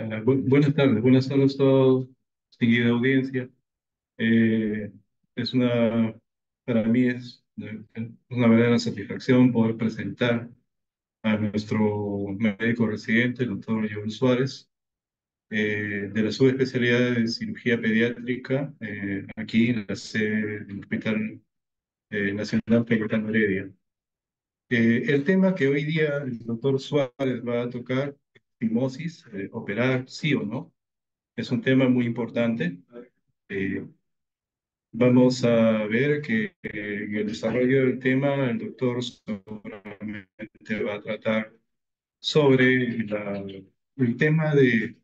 Ah, buenas tardes, buenas tardes a todos, distinguida audiencia. Eh, es una, para mí es eh, una verdadera satisfacción poder presentar a nuestro médico residente, el doctor Joel Suárez, eh, de la subespecialidad de cirugía pediátrica aquí en la sede del Hospital Nacional de Heredia. el tema que hoy día el doctor Suárez va a tocar fimosis, eh, operar sí o no. Es un tema muy importante. Eh, vamos a ver que eh, en el desarrollo del tema el doctor seguramente va a tratar sobre el tema de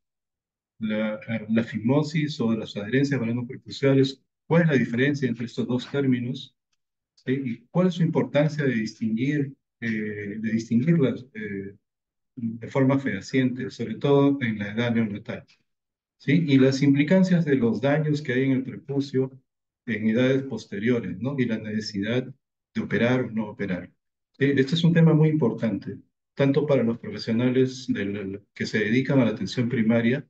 la, fimosis o de las adherencias los cruciales ¿Cuál es la diferencia entre estos dos términos? ¿Y cuál es su importancia de distinguir, eh, de distinguirlas? de forma fehaciente, sobre todo en la edad neonatal. ¿sí? Y las implicancias de los daños que hay en el prepucio en edades posteriores, ¿no? Y la necesidad de operar o no operar. ¿Sí? Este es un tema muy importante, tanto para los profesionales que se dedican a la atención primaria,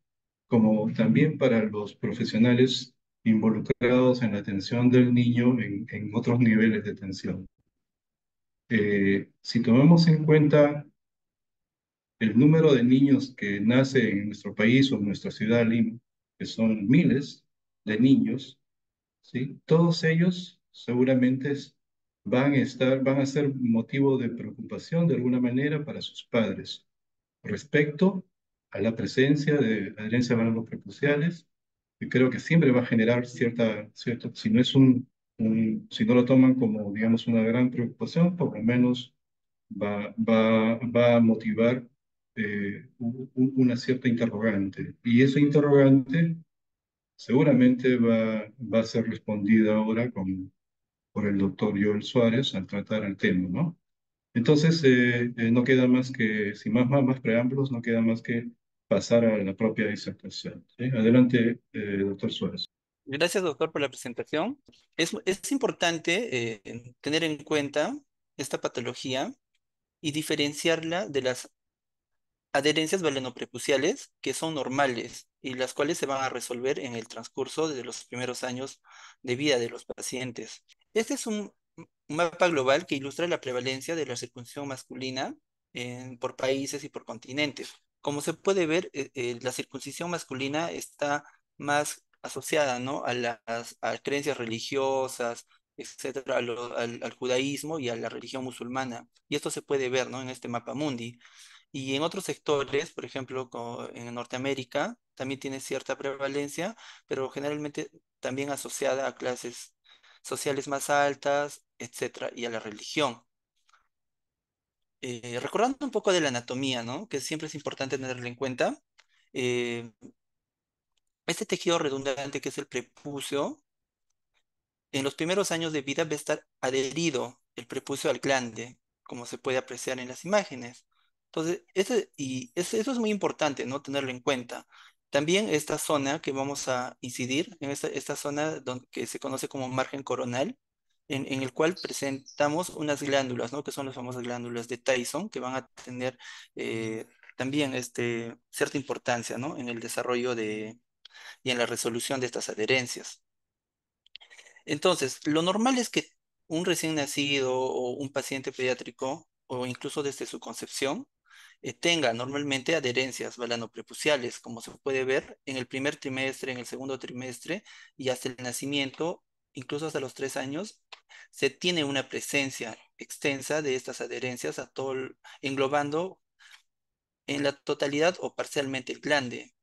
como también para los profesionales involucrados en la atención del niño en, otros niveles de atención. Eh, si tomamos en cuenta el número de niños que nace en nuestro país o en nuestra ciudad, Lima, que son miles de niños, ¿sí? todos ellos seguramente van a, estar, van a ser motivo de preocupación de alguna manera para sus padres respecto a la presencia de adherencia a valores prepuciales, que creo que siempre va a generar cierta, cierto, si no es un, si no lo toman como, digamos, una gran preocupación, por lo menos va, va, va a motivar eh, una cierta interrogante. Y esa interrogante seguramente va, va a ser respondida ahora con, por el doctor Joel Suárez al tratar el tema, ¿no? Entonces, eh, eh, no queda más que, sin más, más, preámbulos, no queda más que pasar a la propia disertación. Adelante, doctor Suárez. Gracias, doctor, por la presentación. Es, es importante tener en cuenta esta patología y diferenciarla de las adherencias balenoprepuciales que son normales y las cuales se van a resolver en el transcurso de los primeros años de vida de los pacientes. Este es un mapa global que ilustra la prevalencia de la circuncisión masculina por países y por continentes. Como se puede ver, eh, eh, la circuncisión masculina está más asociada a las creencias religiosas, etcétera, al, al, judaísmo y a la religión musulmana. Y esto se puede ver ¿no? en este mapa mundi. Y en otros sectores, por ejemplo, en Norteamérica, también tiene cierta prevalencia, pero generalmente también asociada a clases sociales más altas, etcétera, y a la religión. Eh, recordando un poco de la anatomía, ¿no? que siempre es importante tenerla en cuenta, eh, este tejido redundante que es el prepucio, en los primeros años de vida va a estar adherido el prepucio al glande, como se puede apreciar en las imágenes. Entonces, ese, y eso es muy importante, ¿no? Tenerlo en cuenta. También esta zona que vamos a incidir, en esta, zona donde, que se conoce como margen coronal, en, en, el cual presentamos unas glándulas, ¿no? Que son las famosas glándulas de Tyson, que van a tener eh, también este, cierta importancia, ¿no? En el desarrollo de, y en la resolución de estas adherencias. Entonces, lo normal es que un recién nacido o un paciente pediátrico, o incluso desde su concepción, eh, tenga normalmente adherencias balanoprepuciales, como se puede ver en el primer trimestre, en el segundo trimestre y hasta el nacimiento, incluso hasta los tres años, se tiene una presencia extensa de estas adherencias a todo, englobando en la totalidad o parcialmente el glande,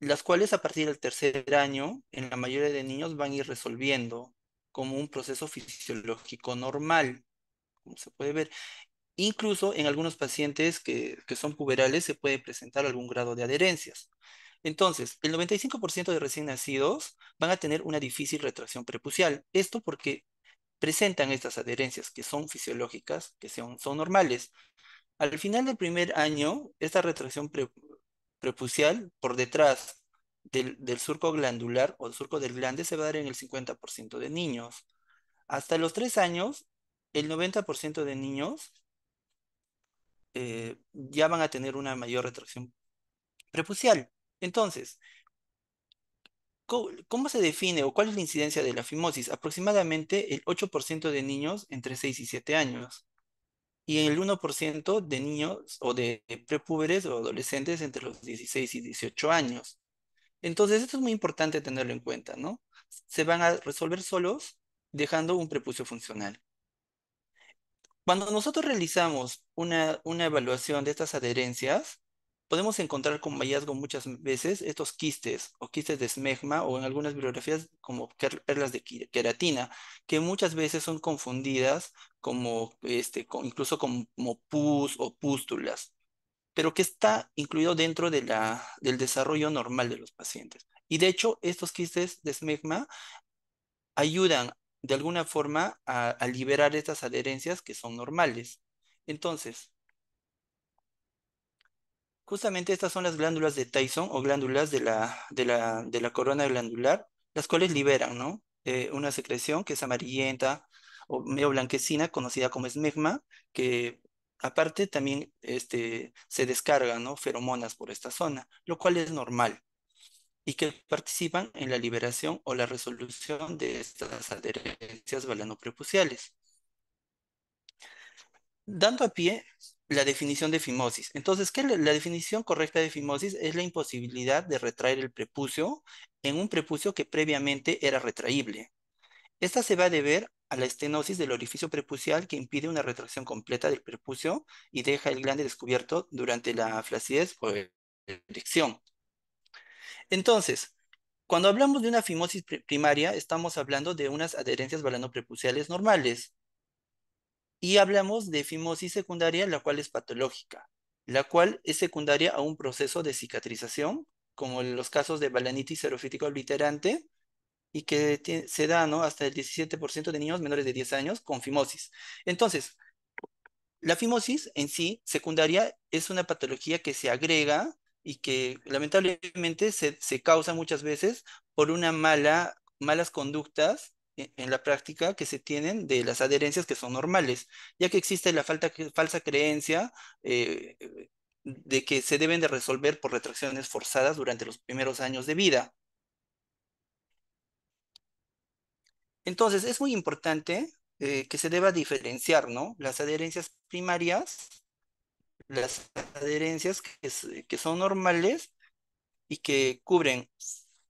las cuales a partir del tercer año, en la mayoría de niños, van a ir resolviendo como un proceso fisiológico normal, como se puede ver, Incluso en algunos pacientes que, son puberales se puede presentar algún grado de adherencias. Entonces, el 95% de recién nacidos van a tener una difícil retracción prepucial. Esto porque presentan estas adherencias que son fisiológicas, que son, son normales. Al final del primer año, esta retracción prepucial por detrás del, surco glandular o del surco del glande se va a dar en el 50% de niños. Hasta los tres años, el 90% de niños eh, ya van a tener una mayor retracción prepucial. Entonces, ¿cómo se define o cuál es la incidencia de la fimosis? Aproximadamente el 8% de niños entre 6 y 7 años y el 1% de niños o de prepúberes o adolescentes entre los 16 y 18 años. Entonces, esto es muy importante tenerlo en cuenta, ¿no? Se van a resolver solos dejando un prepucio funcional. Cuando nosotros realizamos una, una evaluación de estas adherencias, podemos encontrar como hallazgo muchas veces estos quistes o quistes de esmegma o en algunas bibliografías como perlas de queratina, que muchas veces son confundidas como este, incluso como pus o pústulas, pero que está incluido dentro de la, del desarrollo normal de los pacientes. Y de hecho, estos quistes de esmegma ayudan de alguna forma a, liberar estas adherencias que son normales. Entonces, justamente estas son las glándulas de Tyson o glándulas de la, de la, corona glandular, las cuales liberan ¿no? Eh, una secreción que es amarillenta o medio blanquecina, conocida como esmegma, que aparte también este, se descargan ¿no? feromonas por esta zona, lo cual es normal y que participan en la liberación o la resolución de estas adherencias balanoprepuciales. Dando a pie la definición de fimosis. Entonces, ¿qué la, la definición correcta de fimosis es la imposibilidad de retraer el prepucio en un prepucio que previamente era retraíble. Esta se va a deber a la estenosis del orificio prepucial que impide una retracción completa del prepucio y deja el glande descubierto durante la flacidez o erección. Entonces, cuando hablamos de una fimosis primaria, estamos hablando de unas adherencias balanoprepuciales normales. Y hablamos de fimosis secundaria, la cual es patológica, la cual es secundaria a un proceso de cicatrización, como en los casos de balanitis serofítico obliterante, y que se da hasta el 17% de niños menores de 10 años con fimosis. Entonces, la fimosis en sí, secundaria, es una patología que se agrega y que lamentablemente se, causa muchas veces por una mala, malas conductas e, en, la práctica que se tienen de las adherencias que son normales, ya que existe la falta, falsa creencia eh, de que se deben de resolver por retracciones forzadas durante los primeros años de vida. Entonces, es muy importante eh, que se deba diferenciar ¿no? las adherencias primarias las adherencias que, son normales y que cubren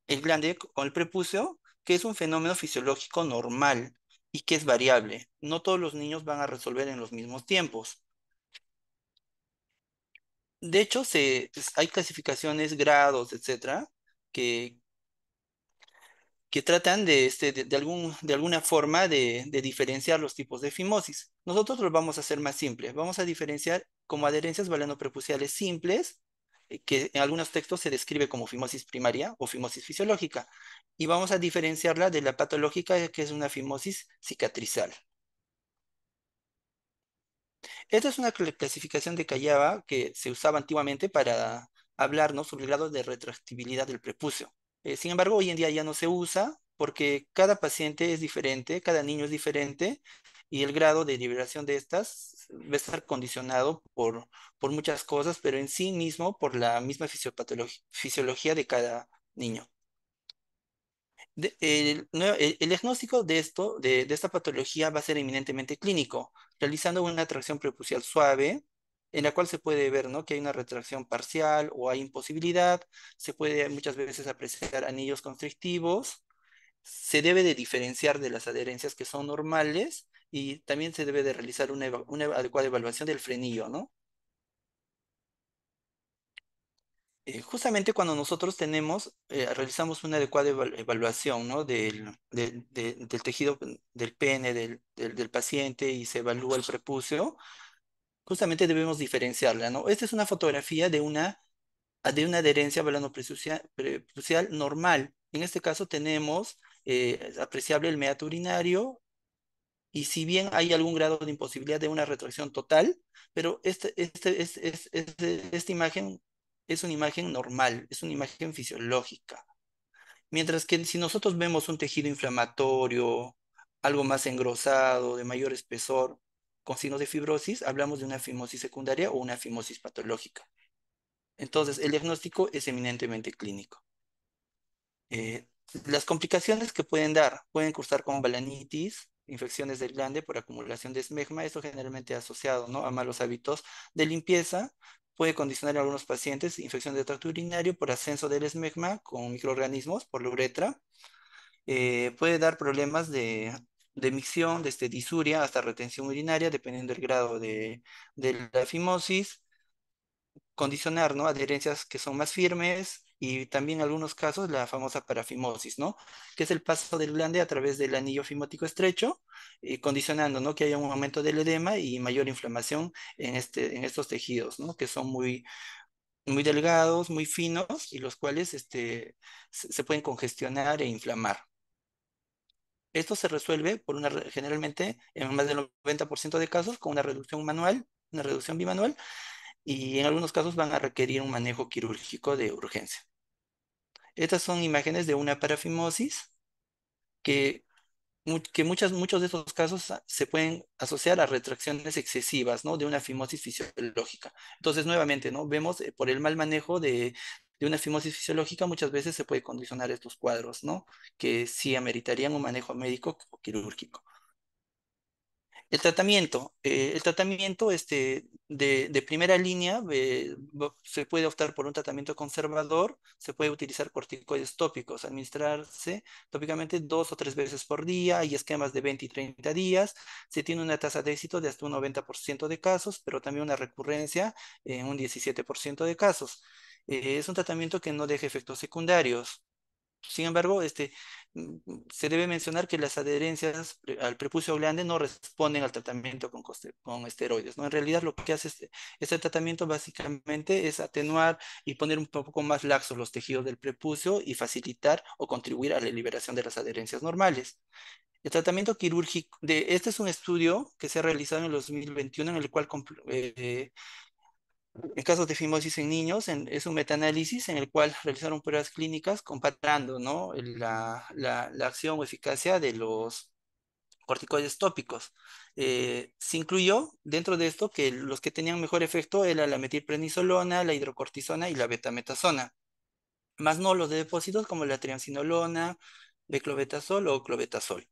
el glande con el prepucio, que es un fenómeno fisiológico normal y que es variable. No todos los niños van a resolver en los mismos tiempos. De hecho, pues, hay clasificaciones, grados, etcétera, que, que tratan este, de, algún, de alguna forma de, diferenciar los tipos de fimosis. Nosotros lo vamos a hacer más simples. Vamos a diferenciar como adherencias balenoprepuciales simples, eh, que en algunos textos se describe como fimosis primaria o fimosis fisiológica, y vamos a diferenciarla de la patológica, eh, que es una fimosis cicatrizal. Esta es una clasificación de Callaba que se usaba antiguamente para hablarnos sobre el grado de retractibilidad del prepucio. Eh, sin embargo, hoy en día ya no se usa porque cada paciente es diferente, cada niño es diferente y el grado de liberación de estas va a estar condicionado por, muchas cosas, pero en sí mismo por la misma fisiología de cada niño. el, diagnóstico de, esto, de, de, esta patología va a ser eminentemente clínico, realizando una tracción prepucial suave, en la cual se puede ver ¿no? que hay una retracción parcial o hay imposibilidad, se puede muchas veces apreciar anillos constrictivos, se debe de diferenciar de las adherencias que son normales y también se debe de realizar una, adecuada evaluación del frenillo, ¿no? Eh, justamente cuando nosotros tenemos, eh, realizamos una adecuada evaluación del, del, del, tejido del pene del, del paciente y se evalúa el prepucio, justamente debemos diferenciarla, ¿no? Esta es una fotografía de una, de una adherencia venoprepucial normal. En este caso tenemos eh, apreciable el meato urinario y si bien hay algún grado de imposibilidad de una retracción total, pero este, este, esta imagen es una imagen normal, es una imagen fisiológica. Mientras que si nosotros vemos un tejido inflamatorio, algo más engrosado, de mayor espesor, con signos de fibrosis, hablamos de una fimosis secundaria o una fimosis patológica. Entonces, el diagnóstico es eminentemente clínico. Eh, las complicaciones que pueden dar, pueden cursar con balanitis, infecciones del glande por acumulación de esmegma, esto generalmente asociado ¿no? a malos hábitos de limpieza, puede condicionar a algunos pacientes infección de tracto urinario por ascenso del esmegma con microorganismos por la uretra, eh, puede dar problemas de de micción, desde disuria hasta retención urinaria, dependiendo del grado de, la fimosis, condicionar, ¿no? Adherencias que son más firmes y también en algunos casos la famosa parafimosis, ¿no? Que es el paso del glande a través del anillo fimótico estrecho, y eh, condicionando, ¿no? Que haya un aumento del edema y mayor inflamación en, este, en estos tejidos, ¿no? Que son muy, muy delgados, muy finos y los cuales este, se pueden congestionar e inflamar. Esto se resuelve por una, generalmente en más del 90% de casos con una reducción manual, una reducción bimanual, y en algunos casos van a requerir un manejo quirúrgico de urgencia. Estas son imágenes de una parafimosis que, que muchas, muchos de estos casos se pueden asociar a retracciones excesivas ¿no? de una fimosis fisiológica. Entonces, nuevamente, ¿no? vemos eh, por el mal manejo de, de una fimosis fisiológica, muchas veces se puede condicionar estos cuadros, ¿no? Que sí ameritarían un manejo médico o quirúrgico. El tratamiento, eh, el tratamiento este, de, primera línea, eh, se puede optar por un tratamiento conservador, se puede utilizar corticoides tópicos, administrarse tópicamente dos o tres veces por día y esquemas de 20 y 30 días. Se tiene una tasa de éxito de hasta un 90% de casos, pero también una recurrencia en un 17% de casos. Eh, es un tratamiento que no deja efectos secundarios. Sin embargo, este, mm, mm, se debe mencionar que las adherencias al prepucio glande no responden al tratamiento con, con esteroides. ¿no? En realidad lo que hace este, este, tratamiento básicamente es atenuar y poner un poco más laxos los tejidos del prepucio y facilitar o contribuir a la liberación de las adherencias normales. El tratamiento quirúrgico, de, este es un estudio que se ha realizado en el 2021 en el cual eh, en casos de fimosis en niños es un metaanálisis en el cual realizaron pruebas clínicas comparando la, acción o eficacia de los corticoides tópicos. Eh, se incluyó dentro de esto que los que tenían mejor efecto era la metilprenisolona, la hidrocortisona y la betametasona, más no los de depósitos como la triamcinolona, beclobetasol o clobetasol.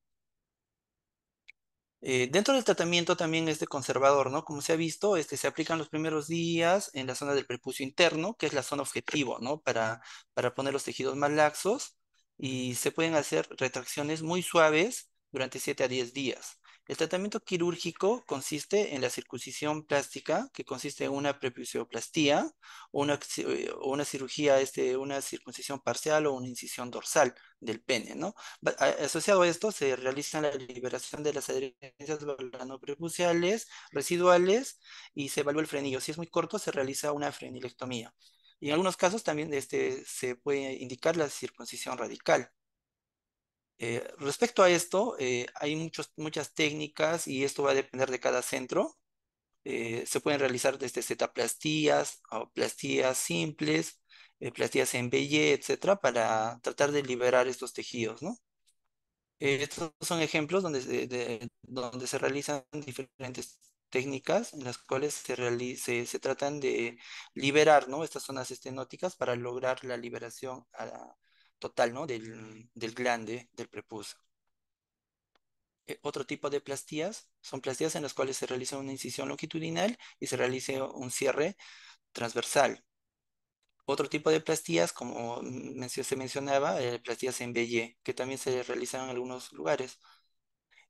Eh, dentro del tratamiento también este conservador, ¿no? Como se ha visto, este, se aplican los primeros días en la zona del prepucio interno, que es la zona objetivo, ¿no? Para, para poner los tejidos más laxos y se pueden hacer retracciones muy suaves durante 7 a 10 días. El tratamiento quirúrgico consiste en la circuncisión plástica, que consiste en una prepucioplastía eh, o una, cirugía, este, una circuncisión parcial o una incisión dorsal del pene, ¿no? Asociado a esto se realiza la liberación de las adherencias prepuciales residuales y se evalúa el frenillo. Si es muy corto, se realiza una frenilectomía. Y en algunos casos también este, se puede indicar la circuncisión radical. Eh, respecto a esto, eh, hay muchas técnicas y esto va a depender de cada centro. Eh, se pueden realizar desde zetaplastías, o plastías simples, plastías en belle etcétera, para tratar de liberar estos tejidos, estos son ejemplos donde se, donde se realizan diferentes técnicas en las cuales se, se tratan de liberar ¿no? estas zonas estenóticas para lograr la liberación a total, ¿no? Del, del glande, del prepuso. Eh, otro tipo de plastías son plastías en las cuales se realiza una incisión longitudinal y se realiza un cierre transversal. Otro tipo de plastías, como se mencionaba, eh, plastías en B, que también se realizan en algunos lugares.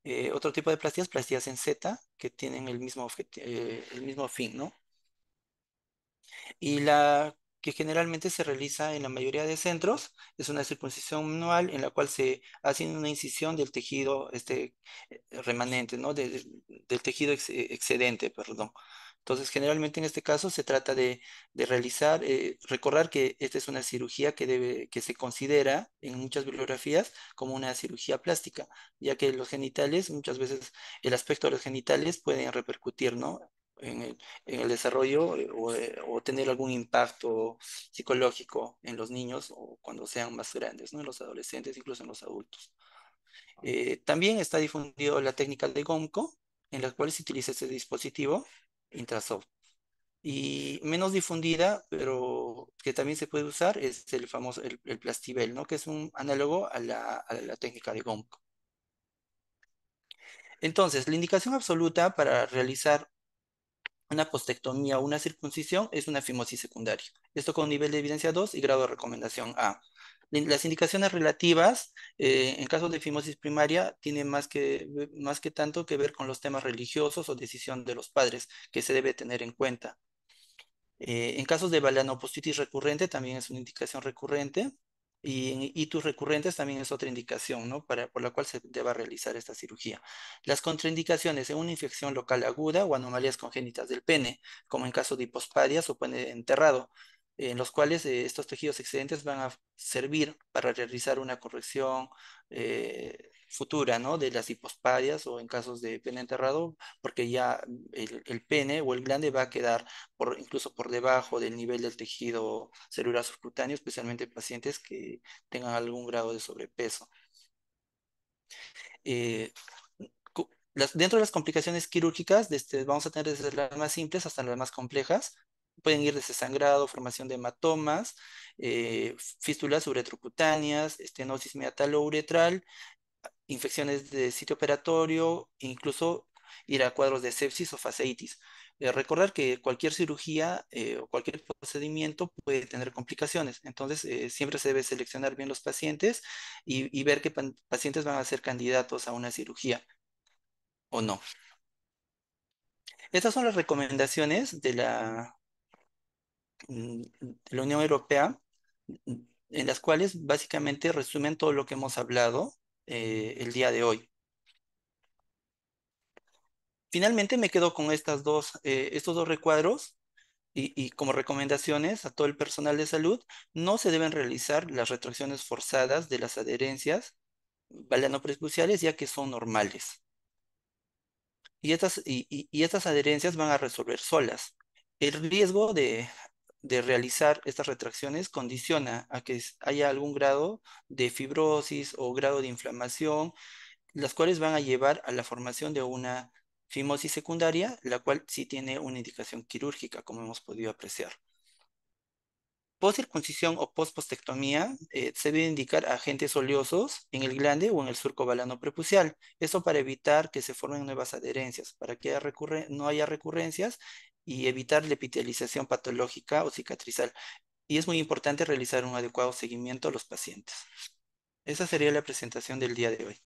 Eh, otro tipo de plastías, plastías en Z, que tienen el mismo, eh, el mismo fin, ¿no? Y la que generalmente se realiza en la mayoría de centros. Es una circuncisión manual en la cual se hace una incisión del tejido este, eh, remanente, ¿no? del tejido eh, excedente, perdón. Entonces, generalmente en este caso se trata de, realizar, eh, recordar que esta es una cirugía que, debe, que se considera en muchas bibliografías como una cirugía plástica, ya que los genitales, muchas veces el aspecto de los genitales pueden repercutir, ¿no? en el, en el desarrollo eh, o, eh, o, tener algún impacto psicológico en los niños o cuando sean más grandes, ¿no? en los adolescentes, incluso en los adultos. Ah. Eh, también está difundido la técnica de GOMCO, en la cual se utiliza ese dispositivo Intrasoft. Y menos difundida, pero que también se puede usar, es el famoso, el, el plastibel, ¿no? que es un análogo a la, a la técnica de GOMCO. Entonces, la indicación absoluta para realizar una postectomía o una circuncisión es una fimosis secundaria. Esto con nivel de evidencia 2 y grado de recomendación A. Las indicaciones relativas, eh, en casos de fimosis primaria, tienen más que, más que tanto que ver con los temas religiosos o decisión de los padres, que se debe tener en cuenta. Eh, en casos de balanopostitis recurrente, también es una indicación recurrente. Y, tus recurrentes también es otra indicación, ¿no? Para, por la cual se deba realizar esta cirugía. Las contraindicaciones en una infección local aguda o anomalías congénitas del pene, como en caso de hipospadias o pene enterrado, en los cuales eh, estos tejidos excedentes van a servir para realizar una corrección eh, futura ¿no? de las hipospadias o en casos de pene enterrado, porque ya el, pene o el glande va a quedar incluso por debajo del nivel del tejido celular subcutáneo, especialmente pacientes que tengan algún grado de sobrepeso. Eh, dentro de las complicaciones quirúrgicas, este, vamos a tener desde las más simples hasta las más complejas pueden ir desde sangrado, formación de hematomas, eh, fístulas uretrocutáneas, estenosis uretral, infecciones de sitio operatorio, incluso ir a cuadros de sepsis o faceitis. Eh, recordar que cualquier cirugía eh, o cualquier procedimiento puede tener complicaciones, entonces siempre se debe seleccionar bien los pacientes y ver qué pacientes van a ser candidatos a una cirugía o no. Estas son las recomendaciones de la, Mm, de la Unión Europea, mm, en las cuales básicamente resumen todo lo que hemos hablado eh, el día de hoy. Finalmente me quedo con estas dos, eh, estos dos recuadros y, como recomendaciones a todo el personal de salud, no se deben realizar las retracciones forzadas de las adherencias balanopresbuciales ya que son normales. Y estas, y estas adherencias van a resolver solas. El riesgo de de realizar estas retracciones condiciona a que haya algún grado de fibrosis o grado de inflamación, las cuales van a llevar a la formación de una fimosis secundaria, la cual sí tiene una indicación quirúrgica, como hemos podido apreciar. Post circuncisión o post-postectomía eh, se debe indicar agentes oleosos en el glande o en el surco balano prepucial. eso para evitar que se formen nuevas adherencias, para que no haya recurrencias y evitar la epitelización patológica o cicatrizal. Y es muy importante realizar un adecuado seguimiento a los pacientes. Esa sería la presentación del día de hoy.